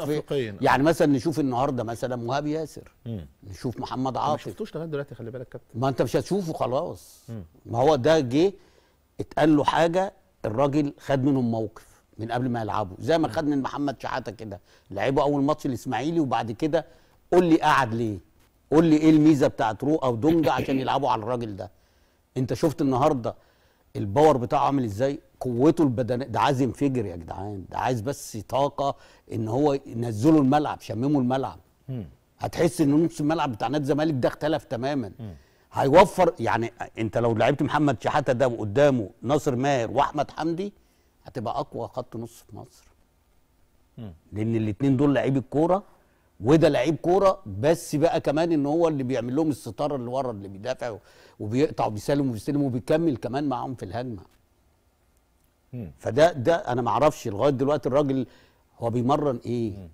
افريقيا يعني مثلا نشوف النهارده مثلا مهاب ياسر مم. نشوف محمد عاطف ما شفتوش لغايه دلوقتي خلي بالك كابتن ما انت مش هتشوفه خلاص مم. ما هو ده جه اتقال له حاجه الراجل خد منهم موقف من قبل ما يلعبوا زي ما خد من محمد شحاته كده لعبه اول ماتش الاسماعيلي وبعد كده قول لي قعد ليه قول لي ايه الميزه بتاعت رو او دونجا عشان يلعبوا على الراجل ده انت شفت النهارده الباور بتاعه عامل ازاي قوته البدنيه ده عايز ينفجر يا جدعان ده عايز بس طاقه ان هو ينزله الملعب شممه الملعب هتحس ان نص الملعب بتاع نادي الزمالك ده اختلف تماما هيوفر يعني انت لو لعبت محمد شحاته ده وقدامه ناصر ماهر واحمد حمدي هتبقى اقوى خط نص في مصر لان الاثنين دول لعيب الكوره وده لعيب كوره بس بقى كمان ان هو اللي بيعمل لهم الستاره اللي ورا اللي بيدافع وبيقطع وبيسلم وبيستلم وبيكمل كمان معاهم في الهجمه فده ده انا ما اعرفش لغايه دلوقتي الراجل هو بيمرن ايه